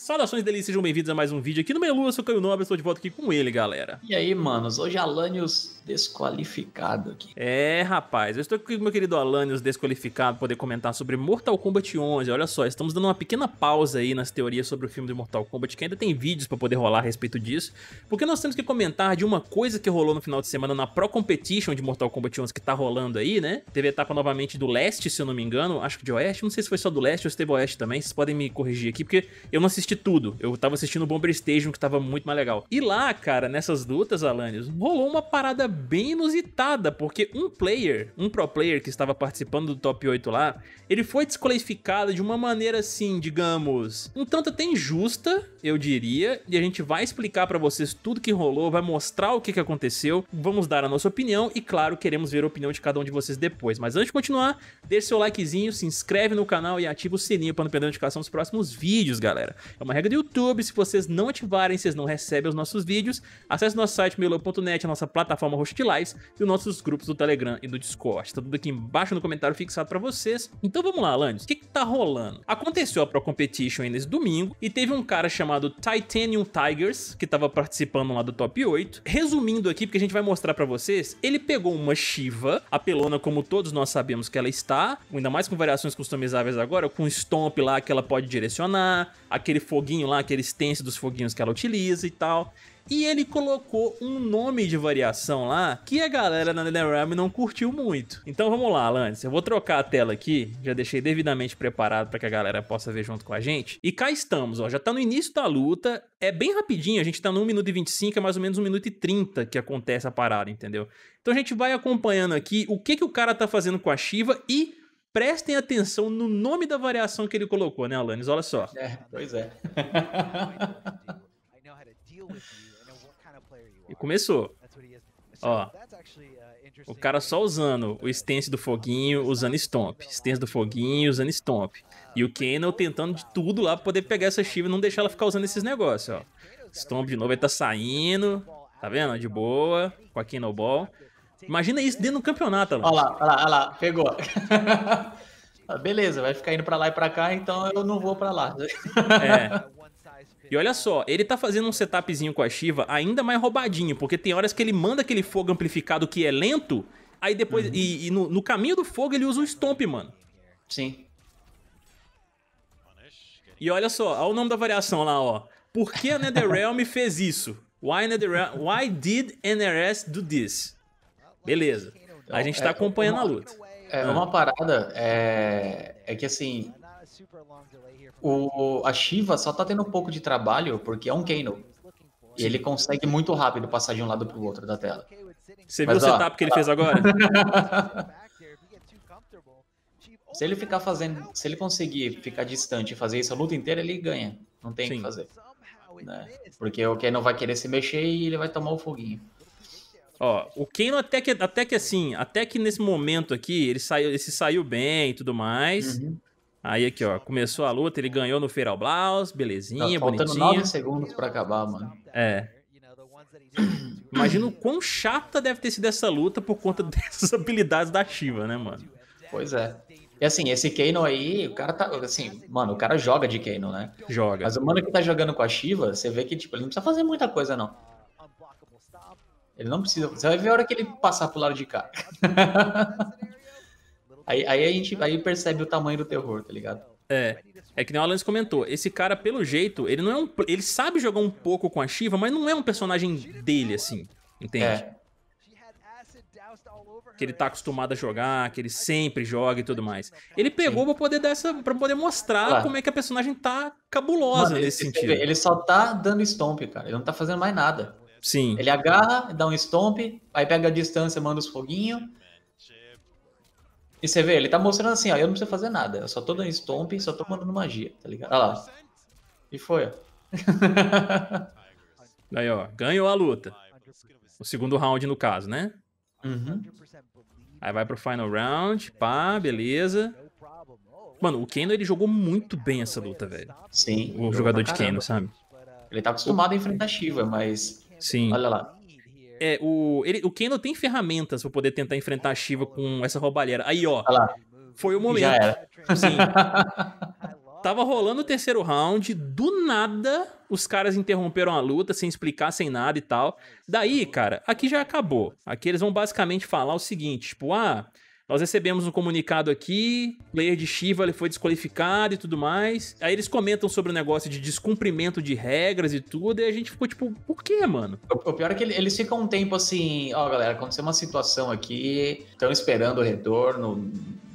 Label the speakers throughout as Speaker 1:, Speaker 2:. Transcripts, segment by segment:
Speaker 1: Saudações delícias! sejam bem-vindos a mais um vídeo aqui no Melua, eu sou Caio Nobre, estou de volta aqui com ele, galera. E aí, manos, hoje é Alanios
Speaker 2: desqualificado
Speaker 1: aqui. É, rapaz, eu estou aqui com meu querido Alanios desqualificado poder comentar sobre Mortal Kombat 11. Olha só, estamos dando uma pequena pausa aí nas teorias sobre o filme de Mortal Kombat, que ainda tem vídeos para poder rolar a respeito disso, porque nós temos que comentar de uma coisa que rolou no final de semana na Pro Competition de Mortal Kombat 11 que tá rolando aí, né? Teve etapa novamente do leste, se eu não me engano, acho que de oeste, não sei se foi só do leste ou se teve oeste também, vocês podem me corrigir aqui, porque eu não assisti assisti tudo. Eu tava assistindo o Bomber Station, que tava muito mais legal. E lá, cara, nessas lutas, Alanis, rolou uma parada bem inusitada, porque um player, um pro player que estava participando do top 8 lá, ele foi desqualificado de uma maneira assim, digamos, um tanto até injusta, eu diria, e a gente vai explicar para vocês tudo que rolou, vai mostrar o que, que aconteceu, vamos dar a nossa opinião e, claro, queremos ver a opinião de cada um de vocês depois. Mas antes de continuar, deixe seu likezinho, se inscreve no canal e ativa o sininho para não perder a notificação dos próximos vídeos, galera. É uma regra do YouTube, se vocês não ativarem, vocês não recebem os nossos vídeos. Acesse nosso site melou.net, a nossa plataforma Hostilize e os nossos grupos do Telegram e do Discord. Tá tudo aqui embaixo no comentário fixado pra vocês. Então vamos lá, Alanis, o que que tá rolando? Aconteceu a Pro Competition ainda esse domingo e teve um cara chamado Titanium Tigers, que tava participando lá do Top 8. Resumindo aqui, porque a gente vai mostrar pra vocês, ele pegou uma Shiva, a pelona como todos nós sabemos que ela está, ainda mais com variações customizáveis agora, com um stomp lá que ela pode direcionar, aquele aquele foguinho lá, aquele stencil dos foguinhos que ela utiliza e tal. E ele colocou um nome de variação lá que a galera na NetherRealm não curtiu muito. Então vamos lá, Alanis. Eu vou trocar a tela aqui. Já deixei devidamente preparado para que a galera possa ver junto com a gente. E cá estamos, ó. Já tá no início da luta. É bem rapidinho. A gente tá no 1 minuto e 25, é mais ou menos 1 minuto e 30 que acontece a parada, entendeu? Então a gente vai acompanhando aqui o que, que o cara tá fazendo com a Shiva e prestem atenção no nome da variação que ele colocou, né, Alanis? Olha só. É, pois é. e começou. Ó, o cara só usando o stance do foguinho, usando stomp. Stance do foguinho, usando stomp. E o Kennel tentando de tudo lá pra poder pegar essa Shiva e não deixar ela ficar usando esses negócios, ó. Stomp de novo, ele tá saindo. Tá vendo? De boa, com a Kennel Ball. Imagina isso dentro do campeonato, Olha lá, olha lá, olha lá pegou. Ah, beleza, vai ficar indo para lá e para cá, então eu não vou para lá. É. E olha só, ele tá fazendo um setupzinho com a Shiva ainda mais roubadinho, porque tem horas que ele manda aquele fogo amplificado que é lento, aí depois, uhum. e, e no, no, caminho do fogo ele usa o Stomp, mano. Sim. E olha só, olha o nome da variação lá, ó. Por que a NetherRealm fez isso? Why, NetherRealm, why did NRS do this? Beleza. A gente é tá acompanhando a luta. É, é uma parada
Speaker 2: é, é que assim. O, a Shiva só tá tendo um pouco de trabalho porque é um Kano. E ele consegue muito rápido passar de um lado pro outro da tela. Você Mas, viu ó, o setup que ele fez agora? se ele ficar fazendo. Se ele conseguir ficar distante e fazer isso a luta inteira, ele ganha. Não tem o que
Speaker 1: fazer. Né? Porque o Kano vai querer se mexer e ele vai tomar o foguinho. Ó, o Kano até que, até que assim, até que nesse momento aqui, ele saiu, ele se saiu bem e tudo mais. Uhum. Aí aqui, ó, começou a luta, ele ganhou no Feral Blaus, belezinha, tá faltando bonitinho. segundos pra acabar, mano. É. Imagina o quão chata deve ter sido essa luta por conta dessas habilidades da Shiva, né, mano? Pois é.
Speaker 2: E assim, esse Kano aí, o cara tá. Assim, mano, o cara joga de Kano, né? Joga. Mas o mano que tá jogando com a Shiva, você vê que, tipo, ele não precisa fazer muita coisa, não. Ele não precisa. Você vai ver a hora que ele passar pro lado de cá. aí, aí a gente
Speaker 1: aí percebe o tamanho do terror, tá ligado? É. É que nem o Alan comentou, esse cara, pelo jeito, ele não é um. Ele sabe jogar um pouco com a Shiva, mas não é um personagem dele, assim. Entende? É. Que ele tá acostumado a jogar, que ele sempre joga e tudo mais. Ele pegou Sim. pra poder dar essa. para poder mostrar claro. como é que a personagem tá cabulosa Mano, nesse ele, sentido. Ele
Speaker 2: só tá dando stomp, cara. Ele não tá fazendo mais nada. Sim. Ele agarra, dá um stomp, aí pega a distância, manda os foguinhos. E você vê, ele tá mostrando assim, ó, eu não preciso fazer nada. Eu só tô dando stomp, só tô mandando magia, tá ligado? Olha lá. E foi, ó.
Speaker 1: Aí, ó, ganhou a luta. O segundo round, no caso, né? Uhum. Aí vai pro final round, pá, beleza. Mano, o Kano, ele jogou muito bem essa luta, velho. Sim. O jogador de Kano, sabe? Ele tá acostumado a enfrentar Shiva, mas Sim. Olha lá. É, o, ele, o Kano tem ferramentas para poder tentar enfrentar a Shiva com essa roubalheira. Aí, ó. Olha lá. Foi o momento. Já era. Sim. Tava rolando o terceiro round, do nada os caras interromperam a luta sem explicar, sem nada e tal. Daí, cara, aqui já acabou. Aqui eles vão basicamente falar o seguinte, tipo, ah, nós recebemos um comunicado aqui, player de Shiva foi desqualificado e tudo mais. Aí eles comentam sobre o negócio de descumprimento de regras e tudo, e a gente ficou tipo, por que, mano? O pior é que eles ficam um tempo assim,
Speaker 2: ó, oh, galera, aconteceu uma situação aqui, estão esperando o retorno,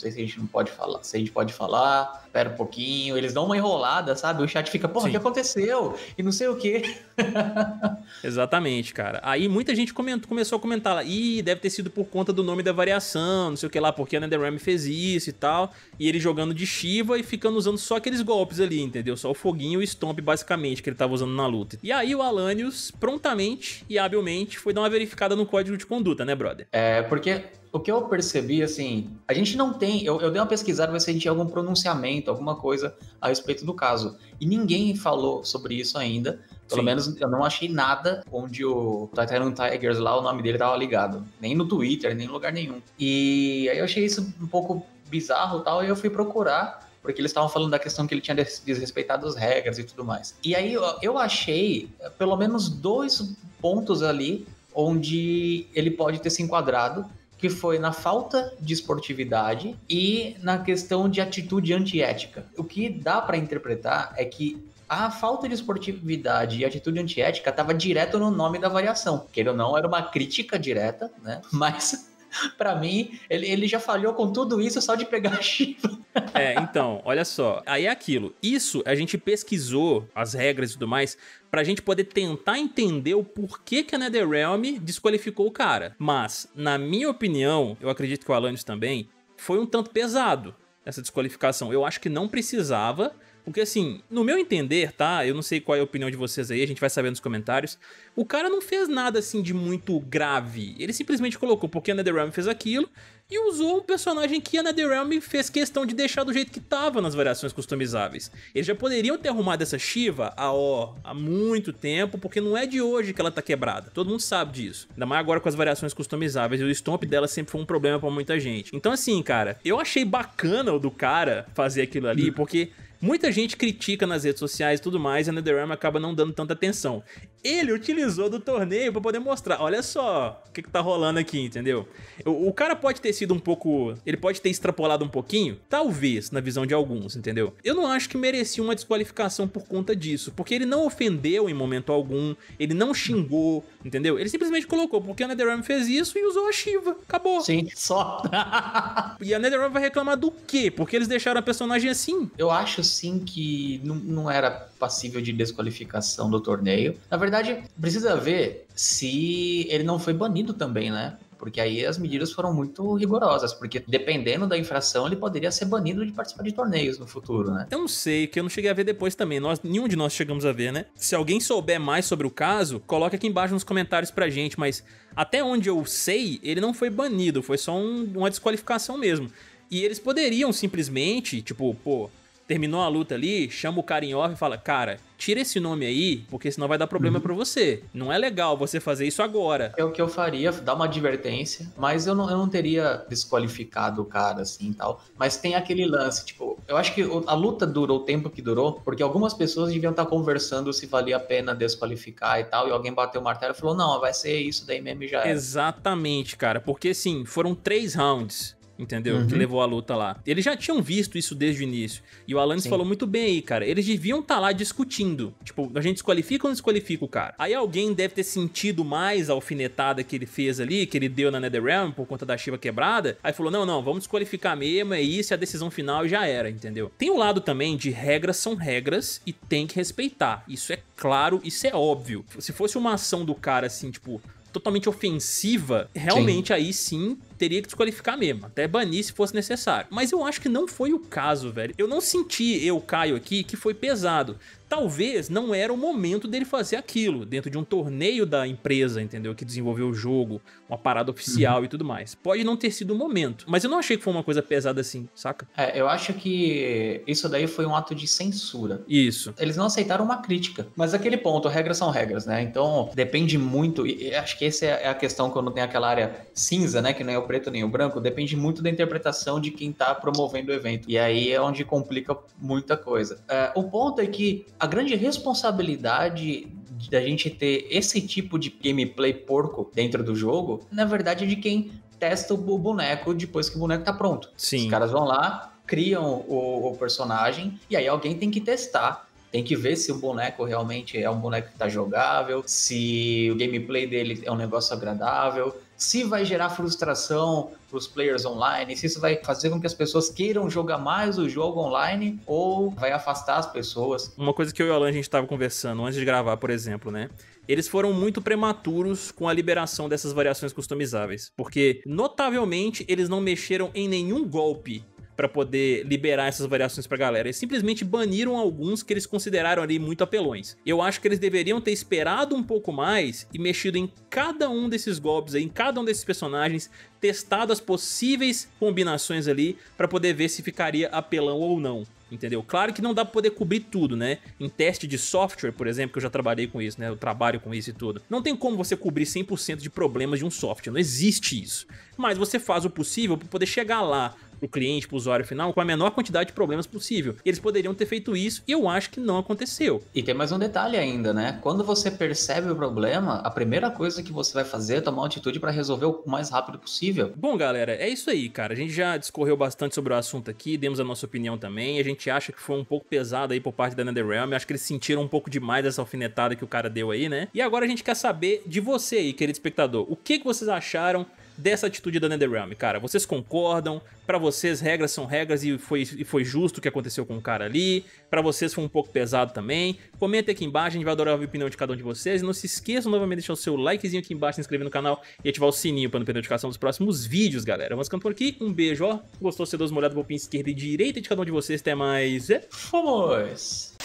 Speaker 2: sei se a gente não pode falar, se a gente pode falar, espera um pouquinho. Eles dão uma enrolada, sabe? O chat fica, porra, o que aconteceu? E não sei o quê.
Speaker 1: Exatamente, cara. Aí muita gente comentou, começou a comentar lá, ih, deve ter sido por conta do nome da variação, não sei o que lá, porque a NetherRealm fez isso e tal. E ele jogando de Shiva e ficando usando só aqueles golpes ali, entendeu? Só o foguinho e o stomp, basicamente, que ele tava usando na luta. E aí o Alanius, prontamente e habilmente, foi dar uma verificada no código de conduta, né, brother? É, porque o que eu percebi, assim, a gente não tem. Eu, eu dei
Speaker 2: uma pesquisada para ver se a gente tinha algum pronunciamento, alguma coisa a respeito do caso. E ninguém falou sobre isso ainda. Pelo Sim. menos eu não achei nada onde o Titan Tigers lá, o nome dele tava ligado. Nem no Twitter, nem em lugar nenhum. E aí eu achei isso um pouco bizarro tal, e eu fui procurar, porque eles estavam falando da questão que ele tinha desrespeitado as regras e tudo mais. E aí eu achei eh, pelo menos dois pontos ali onde ele pode ter se enquadrado que foi na falta de esportividade e na questão de atitude antiética. O que dá para interpretar é que a falta de esportividade e atitude antiética estava direto no nome da variação. Que ou não, era uma crítica direta, né? Mas para mim, ele, ele já falhou com tudo isso só de pegar a
Speaker 1: Shiva. é, então, olha só. Aí é aquilo. Isso a gente pesquisou as regras e tudo mais pra gente poder tentar entender o porquê que a NetherRealm desqualificou o cara. Mas, na minha opinião, eu acredito que o Alanis também, foi um tanto pesado essa desqualificação. Eu acho que não precisava, porque, assim, no meu entender, tá? Eu não sei qual é a opinião de vocês aí, a gente vai saber nos comentários. O cara não fez nada, assim, de muito grave. Ele simplesmente colocou porque a NetherRealm fez aquilo e usou um personagem que a NetherRealm fez questão de deixar do jeito que tava nas variações customizáveis. Eles já poderiam ter arrumado essa Shiva há, ó, há muito tempo, porque não é de hoje que ela tá quebrada. Todo mundo sabe disso. Ainda mais agora com as variações customizáveis. E o stomp dela sempre foi um problema para muita gente. Então, assim, cara, eu achei bacana o do cara fazer aquilo ali, hum. porque Muita gente critica nas redes sociais e tudo mais, e a NetherRealm acaba não dando tanta atenção. Ele utilizou do torneio para poder mostrar, olha só o que, que tá rolando aqui, entendeu? O, o cara pode ter sido um pouco... Ele pode ter extrapolado um pouquinho, talvez, na visão de alguns, entendeu? Eu não acho que merecia uma desqualificação por conta disso, porque ele não ofendeu em momento algum, ele não xingou, entendeu? Ele simplesmente colocou, porque a NetherRealm fez isso e usou a Shiva, acabou. Sim, só. e a NetherRealm vai reclamar do
Speaker 2: quê? Porque eles deixaram a personagem assim? Eu acho sim que não, era passível de desqualificação do torneio. Na verdade, precisa ver se ele não foi banido também, né? Porque aí as medidas foram muito rigorosas, porque dependendo da infração, ele poderia ser banido de participar de torneios no futuro, né?
Speaker 1: Eu não sei, que eu não cheguei a ver depois também. Nós, nenhum de nós chegamos a ver, né? Se alguém souber mais sobre o caso, coloque aqui embaixo nos comentários pra gente, mas até onde eu sei, ele não foi banido, foi só um, uma desqualificação mesmo. E eles poderiam simplesmente, tipo, pô, terminou a luta ali, chama o cara em off e fala: Cara, tira esse nome aí, porque senão vai dar problema uhum. para você. Não é legal você fazer isso agora. É o que eu faria, dar uma advertência, mas eu não, eu não teria desqualificado o cara assim e tal. Mas
Speaker 2: tem aquele lance, tipo, eu acho que a luta durou o tempo que durou, porque algumas pessoas deviam estar tá conversando se valia a pena desqualificar e tal, e alguém bateu o martelo e falou: Não, vai ser isso daí mesmo já. Era.
Speaker 1: Exatamente, cara, porque sim foram três rounds entendeu? Uhum. Que levou a luta lá. Eles já tinham visto isso desde o início. E o Alanis Sim. falou muito bem aí, cara. Eles deviam estar tá lá discutindo. Tipo, a gente desqualifica ou não desqualifica o cara? Aí alguém deve ter sentido mais a alfinetada que ele fez ali, que ele deu na NetherRealm por conta da Shiva quebrada. Aí falou: não, não, vamos desqualificar mesmo, é isso, é a decisão final e já era, entendeu? Tem o um lado também de regras são regras e tem que respeitar. Isso é claro, isso é óbvio. Se fosse uma ação do cara assim, tipo, totalmente ofensiva, realmente sim. aí sim teria que desqualificar mesmo, até banir se fosse necessário. Mas eu acho que não foi o caso, velho. Eu não senti, eu, Caio, aqui, que foi pesado talvez não era o momento dele fazer aquilo dentro de um torneio da empresa, entendeu? Que desenvolveu o jogo, uma parada oficial uhum. e tudo mais. Pode não ter sido o momento, mas eu não achei que foi uma coisa pesada assim, saca? É, eu acho que isso daí foi um ato de censura. Isso. Eles não aceitaram uma
Speaker 2: crítica, mas aquele ponto, regras são regras, né? Então depende muito, e acho que essa é a questão quando tem aquela área cinza, né? Que não é o preto nem o branco, depende muito da interpretação de quem tá promovendo o evento. E aí é onde complica muita coisa. É, o ponto é que a a grande responsabilidade da gente ter esse tipo de gameplay porco dentro do jogo, na verdade é de quem testa o boneco depois que o boneco tá pronto. Sim. Os caras vão lá, criam o, o personagem e aí alguém tem que testar tem que ver se o boneco realmente é um boneco que tá jogável, se o gameplay dele é um negócio agradável, se vai gerar frustração para os players online, se isso vai fazer com que as pessoas queiram jogar mais
Speaker 1: o jogo online ou vai afastar as pessoas. Uma coisa que eu e o Alan a gente estava conversando antes de gravar, por exemplo, né? Eles foram muito prematuros com a liberação dessas variações customizáveis, porque notavelmente eles não mexeram em nenhum golpe para poder liberar essas variações pra galera. Eles simplesmente baniram alguns que eles consideraram ali muito apelões. Eu acho que eles deveriam ter esperado um pouco mais e mexido em cada um desses golpes aí, em cada um desses personagens, testado as possíveis combinações ali para poder ver se ficaria apelão ou não entendeu? Claro que não dá pra poder cobrir tudo, né? Em teste de software, por exemplo, que eu já trabalhei com isso, né? Eu trabalho com isso e tudo. Não tem como você cobrir 100% de problemas de um software, não existe isso. Mas você faz o possível para poder chegar lá pro cliente, pro usuário final, com a menor quantidade de problemas possível. Eles poderiam ter feito isso e eu acho que não aconteceu. E tem mais um
Speaker 2: detalhe ainda, né? Quando você percebe o problema, a primeira coisa que você vai fazer é tomar uma atitude para
Speaker 1: resolver o mais rápido possível. Bom, galera, é isso aí, cara. A gente já discorreu bastante sobre o assunto aqui, demos a nossa opinião também. A gente acha que foi um pouco pesado aí por parte da NetherRealm. Acho que eles sentiram um pouco demais essa alfinetada que o cara deu aí, né? E agora a gente quer saber de você aí, querido espectador. O que, que vocês acharam dessa atitude da NetherRealm, cara? Vocês concordam? Para vocês, regras são regras e foi, e foi justo o que aconteceu com o cara ali? Para vocês foi um pouco pesado também? Comenta aqui embaixo, a gente vai adorar ouvir a opinião de cada um de vocês. E não se esqueçam novamente de deixar o seu likezinho aqui embaixo, se inscrever no canal e ativar o sininho para não perder a notificação dos próximos vídeos, galera. Vamos ficando por aqui, um beijo, ó. Gostou, você dá uma olhada, vou esquerda e direita de cada um de vocês. Até mais. É, fomos!